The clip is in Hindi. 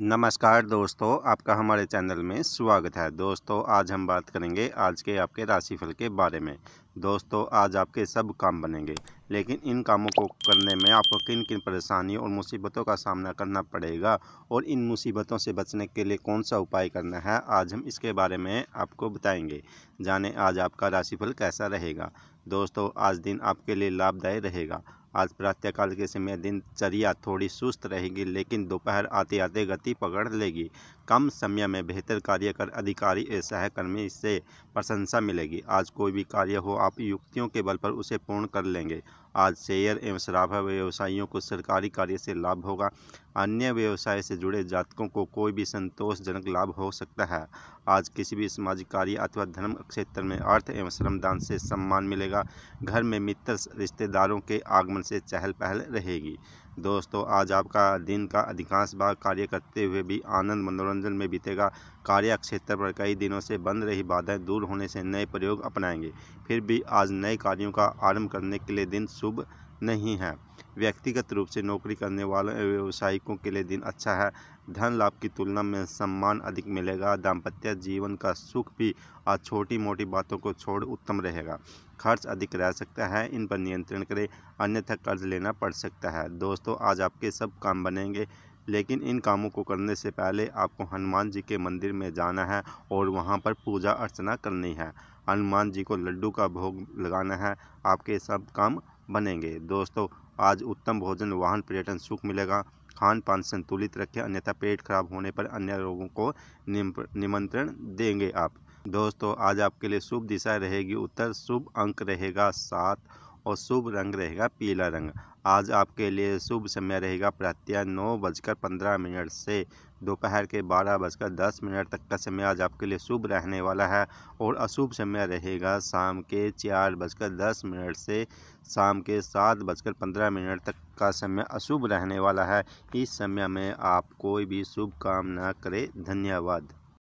नमस्कार दोस्तों आपका हमारे चैनल में स्वागत है दोस्तों आज हम बात करेंगे आज के आपके राशिफल के बारे में दोस्तों आज आपके सब काम बनेंगे लेकिन इन कामों को करने में आपको किन किन परेशानियों और मुसीबतों का सामना करना पड़ेगा और इन मुसीबतों से बचने के लिए कौन सा उपाय करना है आज हम इसके बारे में आपको बताएंगे जाने आज आपका राशिफल कैसा रहेगा दोस्तों आज दिन आपके लिए लाभदायी रहेगा आज प्रातःकाल के समय दिनचर्या थोड़ी सुस्त रहेगी लेकिन दोपहर आते आते गति पकड़ लेगी कम समय में बेहतर कार्य कर अधिकारी एवं सहकर्मी से प्रशंसा मिलेगी आज कोई भी कार्य हो आप युक्तियों के बल पर उसे पूर्ण कर लेंगे आज शेयर एवं शराबा व्यवसायियों को सरकारी कार्य से लाभ होगा अन्य व्यवसाय से जुड़े जातकों को कोई भी संतोषजनक लाभ हो सकता है आज किसी भी सामाजिक कार्य अथवा धर्म क्षेत्र में अर्थ एवं श्रमदान से सम्मान मिलेगा घर में मित्र रिश्तेदारों के आगमन से चहल पहल रहेगी दोस्तों आज आपका दिन का अधिकांश भाग कार्य करते हुए भी आनंद मनोरंजन मंजिल में बीतेगा कार्य क्षेत्र पर कई दिनों से बंद रही बाधाएं दूर होने से नए प्रयोग अपनाएंगे फिर भी आज नए कार्यों का आरंभ करने के लिए दिन शुभ नहीं है व्यक्तिगत रूप से नौकरी करने वाले व्यवसायिकों के लिए दिन अच्छा है धन लाभ की तुलना में सम्मान अधिक मिलेगा दाम्पत्य जीवन का सुख भी आज छोटी मोटी बातों को छोड़ उत्तम रहेगा खर्च अधिक रह सकता है इन पर नियंत्रण करें अन्यथा कर्ज लेना पड़ सकता है दोस्तों आज आपके सब काम बनेंगे लेकिन इन कामों को करने से पहले आपको हनुमान जी के मंदिर में जाना है और वहाँ पर पूजा अर्चना करनी है हनुमान जी को लड्डू का भोग लगाना है आपके सब काम बनेंगे दोस्तों आज उत्तम भोजन वाहन पर्यटन सुख मिलेगा खान पान संतुलित रखें अन्यथा पेट खराब होने पर अन्य रोगों को निमंत्रण देंगे आप दोस्तों आज आपके लिए शुभ दिशा रहेगी उत्तर शुभ अंक रहेगा सात और शुभ रंग रहेगा पीला रंग आज आपके लिए शुभ समय रहेगा प्रत्यय नौ बजकर पंद्रह मिनट से दोपहर के बारह बजकर दस मिनट तक का समय आज आपके लिए शुभ रहने वाला है और अशुभ समय रहेगा शाम के चार बजकर दस मिनट से शाम के सात बजकर पंद्रह मिनट तक का समय अशुभ रहने वाला है इस समय में आप कोई भी शुभ काम ना करें धन्यवाद